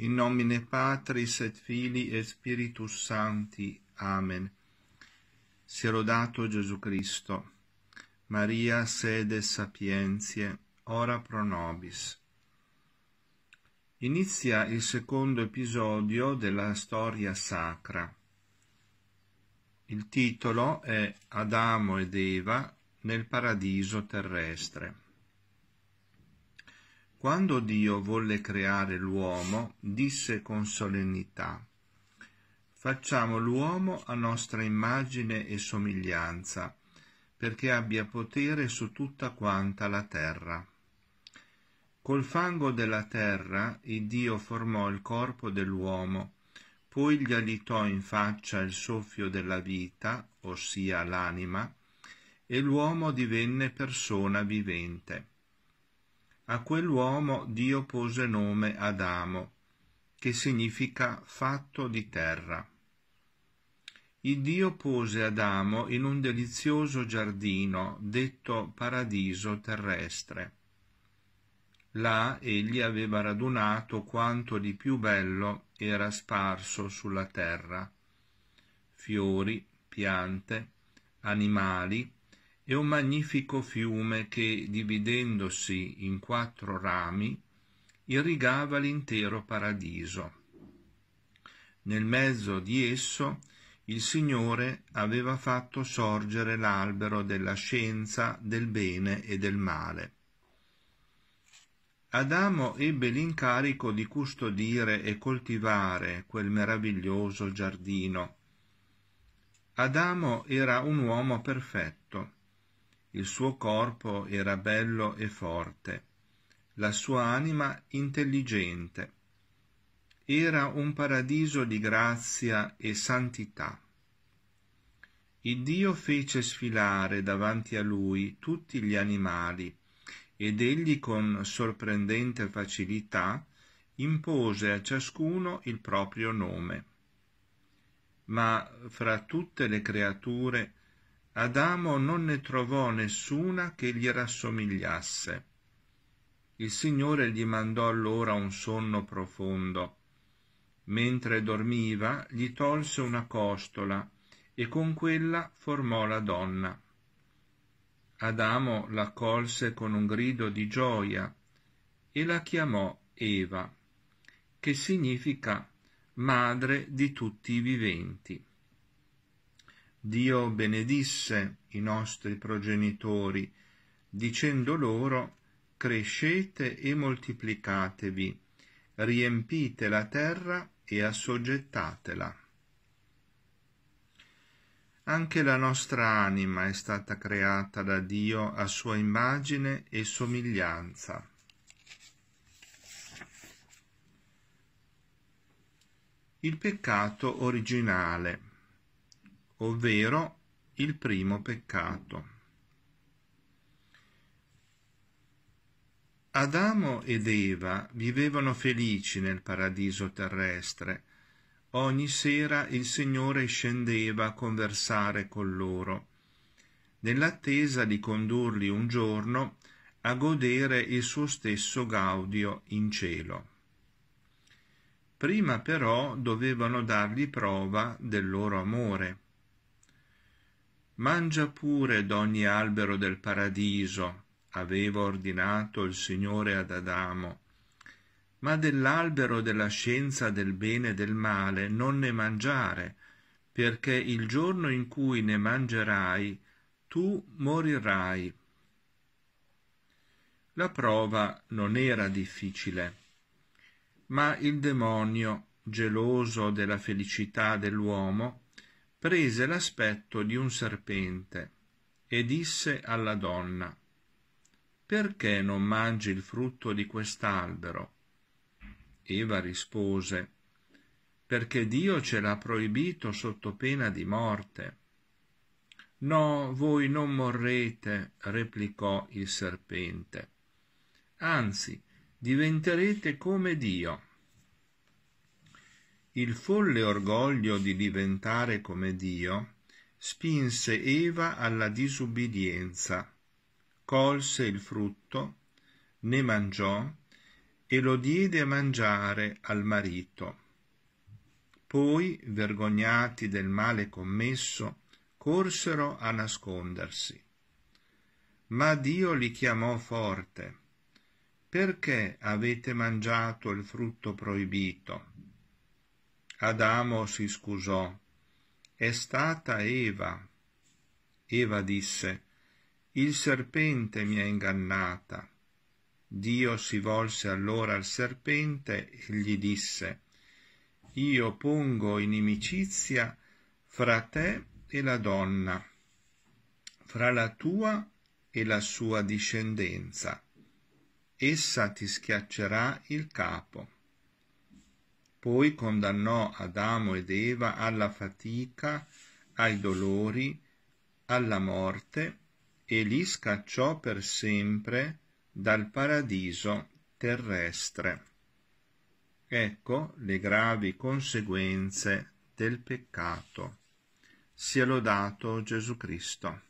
In nomine Patris et Fili e Spiritus Sancti. Amen. Sia lodato Gesù Cristo. Maria sede sapientie, ora pro nobis. Inizia il secondo episodio della storia sacra. Il titolo è Adamo ed Eva nel paradiso terrestre. Quando Dio volle creare l'uomo, disse con solennità, Facciamo l'uomo a nostra immagine e somiglianza, perché abbia potere su tutta quanta la terra. Col fango della terra il Dio formò il corpo dell'uomo, poi gli alitò in faccia il soffio della vita, ossia l'anima, e l'uomo divenne persona vivente a quell'uomo Dio pose nome Adamo, che significa fatto di terra. Il Dio pose Adamo in un delizioso giardino, detto paradiso terrestre. Là egli aveva radunato quanto di più bello era sparso sulla terra. Fiori, piante, animali, e un magnifico fiume che dividendosi in quattro rami irrigava l'intero paradiso nel mezzo di esso il Signore aveva fatto sorgere l'albero della scienza del bene e del male. Adamo ebbe l'incarico di custodire e coltivare quel meraviglioso giardino. Adamo era un uomo perfetto il suo corpo era bello e forte, la sua anima intelligente. Era un paradiso di grazia e santità. Il Dio fece sfilare davanti a lui tutti gli animali, ed egli con sorprendente facilità impose a ciascuno il proprio nome. Ma fra tutte le creature Adamo non ne trovò nessuna che gli rassomigliasse. Il Signore gli mandò allora un sonno profondo. Mentre dormiva gli tolse una costola e con quella formò la donna. Adamo la colse con un grido di gioia e la chiamò Eva, che significa madre di tutti i viventi. Dio benedisse i nostri progenitori, dicendo loro crescete e moltiplicatevi, riempite la terra e assoggettatela. Anche la nostra anima è stata creata da Dio a sua immagine e somiglianza. Il peccato originale ovvero il primo peccato. Adamo ed Eva vivevano felici nel paradiso terrestre. Ogni sera il Signore scendeva a conversare con loro, nell'attesa di condurli un giorno a godere il suo stesso gaudio in cielo. Prima però dovevano dargli prova del loro amore mangia pure d'ogni albero del paradiso aveva ordinato il Signore ad Adamo, ma dell'albero della scienza del bene e del male non ne mangiare, perché il giorno in cui ne mangerai tu morirai. La prova non era difficile, ma il demonio, geloso della felicità dell'uomo, prese l'aspetto di un serpente e disse alla donna perché non mangi il frutto di quest'albero? Eva rispose perché Dio ce l'ha proibito sotto pena di morte. No, voi non morrete, replicò il serpente. Anzi, diventerete come Dio il folle orgoglio di diventare come Dio spinse Eva alla disubbidienza, colse il frutto, ne mangiò e lo diede a mangiare al marito. Poi, vergognati del male commesso, corsero a nascondersi. Ma Dio li chiamò forte. Perché avete mangiato il frutto proibito? Adamo si scusò. È stata Eva. Eva disse, il serpente mi ha ingannata. Dio si volse allora al serpente e gli disse, Io pongo inimicizia fra te e la donna, fra la tua e la sua discendenza. Essa ti schiaccerà il capo. Poi condannò Adamo ed Eva alla fatica, ai dolori, alla morte e li scacciò per sempre dal paradiso terrestre. Ecco le gravi conseguenze del peccato. Sia lodato Gesù Cristo.